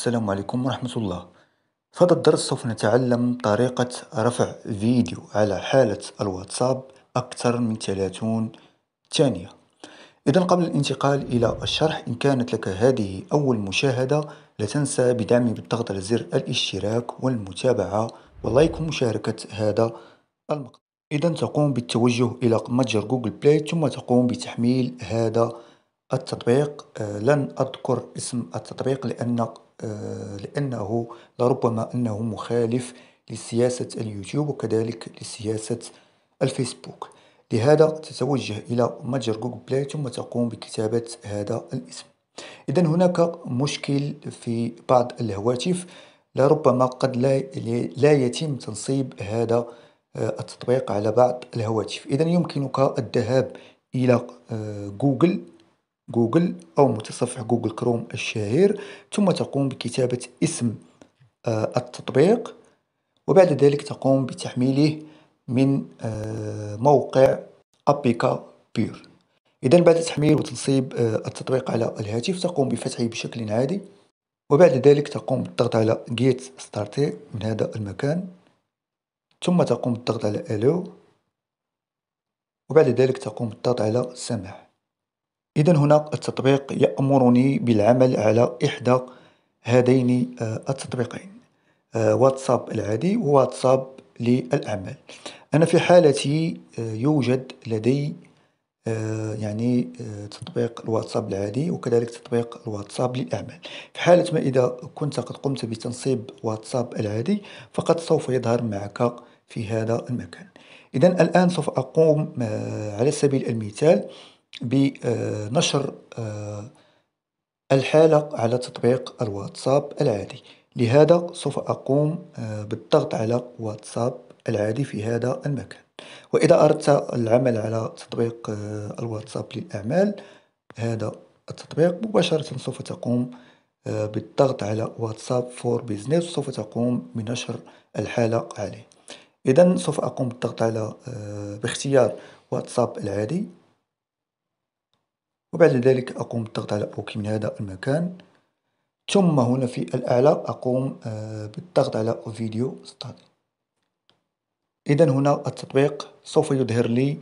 السلام عليكم ورحمة الله في هذا الدرس سوف نتعلم طريقة رفع فيديو على حالة الواتساب أكثر من 30 ثانية إذا قبل الانتقال إلى الشرح إن كانت لك هذه أول مشاهدة لا تنسى بدعمي بالضغط على زر الاشتراك والمتابعة ولايك ومشاركة هذا المقطع إذا تقوم بالتوجه إلى متجر جوجل بلاي ثم تقوم بتحميل هذا التطبيق آه، لن أذكر اسم التطبيق لأن آه، لأنه لربما أنه مخالف لسياسة اليوتيوب وكذلك لسياسة الفيسبوك لهذا تتوجه إلى متجر جوجل بلاي ثم تقوم بكتابة هذا الاسم إذا هناك مشكل في بعض الهواتف لربما قد لا يتم تنصيب هذا آه، التطبيق على بعض الهواتف إذا يمكنك الذهاب إلى آه، جوجل جوجل أو متصفح جوجل كروم الشهير ثم تقوم بكتابة اسم آه، التطبيق وبعد ذلك تقوم بتحميله من آه، موقع أبيكا بير إذا بعد تحميل وتنصيب آه، التطبيق على الهاتف تقوم بفتحه بشكل عادي وبعد ذلك تقوم بالضغط على جيت ستارتي من هذا المكان ثم تقوم بالضغط على الو وبعد ذلك تقوم بالضغط على سماح إذا هنا التطبيق يأمرني بالعمل على إحدى هذين آه، التطبيقين آه، واتساب العادي وواتساب للأعمال أنا في حالتي آه، يوجد لدي يعني تطبيق الواتساب العادي وكذلك تطبيق الواتساب للأعمال في حالة ما إذا كنت قد قمت بتنصيب واتساب العادي فقد سوف يظهر معك في هذا المكان إذا الآن سوف أقوم على سبيل المثال بنشر آه، الحالة على تطبيق الواتساب العادي. لهذا سوف أقوم آه، بالضغط على واتساب العادي في هذا المكان. وإذا أردت العمل على تطبيق آه، الواتساب للأعمال هذا التطبيق مباشرة سوف تقوم بالضغط على واتساب فور بيزنس سوف تقوم بنشر الحالة عليه. إذا سوف أقوم بالضغط على باختيار واتساب العادي. وبعد ذلك أقوم بالضغط على أوكي من هذا المكان ثم هنا في الأعلى أقوم آه، بالضغط على فيديو ستادي إذا هنا التطبيق سوف يظهر لي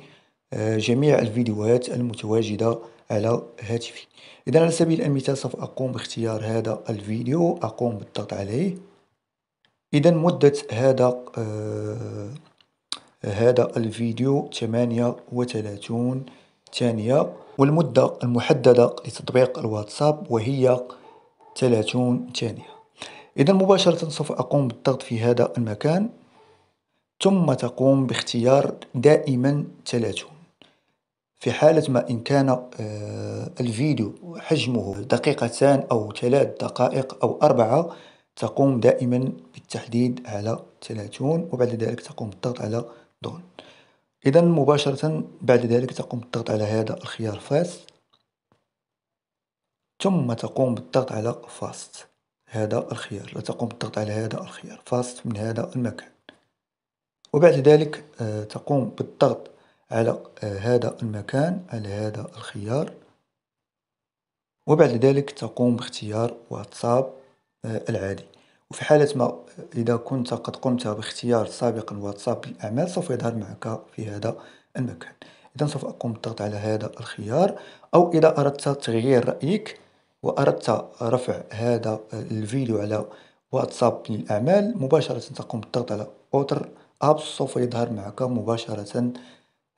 آه، جميع الفيديوهات المتواجدة على هاتفي إذا على سبيل المثال سوف أقوم باختيار هذا الفيديو أقوم بالضغط عليه إذا مدة هذا آه، هذا الفيديو 38 ثانية والمدة المحددة لتطبيق الواتساب وهي 30 ثانية إذا مباشرة سوف أقوم بالضغط في هذا المكان ثم تقوم باختيار دائما 30 في حالة ما إن كان آه، الفيديو حجمه دقيقتان أو ثلاث دقائق أو أربعة تقوم دائما بالتحديد على 30 وبعد ذلك تقوم بالضغط على دون إذا مباشرة بعد ذلك تقوم بالضغط على هذا الخيار فاست ثم تقوم بالضغط على فاست هذا الخيار لا تقوم بالضغط على هذا الخيار فاست من هذا المكان وبعد ذلك آه، تقوم بالضغط على آه، هذا المكان على هذا الخيار وبعد ذلك تقوم باختيار واتساب آه، العادي وفي حالة ما إذا كنت قد قمت باختيار سابقا واتساب للأعمال سوف يظهر معك في هذا المكان إذا سوف أقوم بالضغط على هذا الخيار أو إذا أردت تغيير رأيك وأردت رفع هذا الفيديو على واتساب للأعمال مباشرة تقوم بالضغط على أوتر أبس سوف يظهر معك مباشرة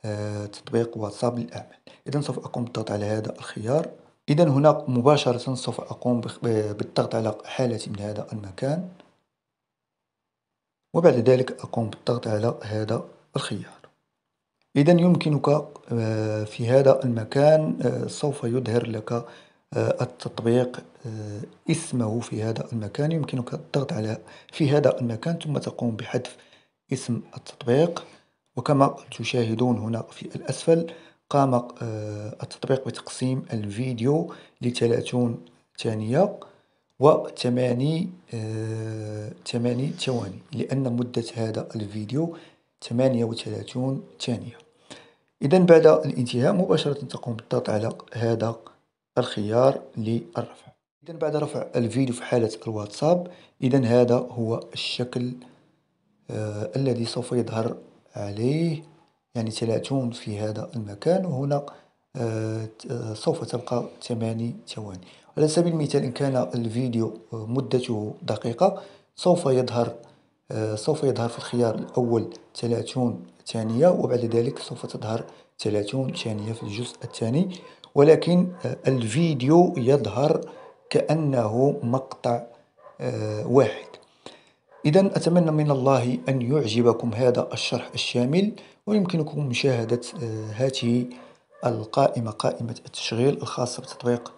آه، تطبيق واتساب للأعمال إذا سوف أقوم بالضغط على هذا الخيار إذا هنا مباشرة سوف أقوم بالضغط على حالتي من هذا المكان وبعد ذلك أقوم بالضغط على هذا الخيار إذا يمكنك آه، في هذا المكان آه، سوف يظهر لك آه، التطبيق اسمه في هذا المكان يمكنك الضغط على في هذا المكان ثم تقوم بحذف اسم التطبيق وكما تشاهدون هنا في الأسفل قام آه، التطبيق بتقسيم الفيديو لثلاثون ثانية و آه، ثماني ثواني لأن مدة هذا الفيديو ثمانية وثلاثون ثانية إذا بعد الانتهاء مباشرة تقوم بالضغط على هذا الخيار للرفع إذا بعد رفع الفيديو في حالة الواتساب إذا هذا هو الشكل آه الذي سوف يظهر عليه يعني ثلاثون في هذا المكان وهنا آه، آه، سوف تبقى 8 ثواني على سبيل المثال إن كان الفيديو آه، مدته دقيقة سوف يظهر سوف يظهر في الخيار الأول 30 ثانية وبعد ذلك سوف تظهر 30 ثانية في الجزء الثاني ولكن الفيديو يظهر كأنه مقطع واحد إذا أتمنى من الله أن يعجبكم هذا الشرح الشامل ويمكنكم مشاهدة آه، هذه القائمة قائمة التشغيل الخاصة بتطبيق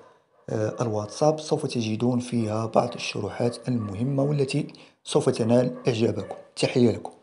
آه، الواتساب سوف تجدون فيها بعض الشروحات المهمة والتي سوف تنال إعجابكم تحية لكم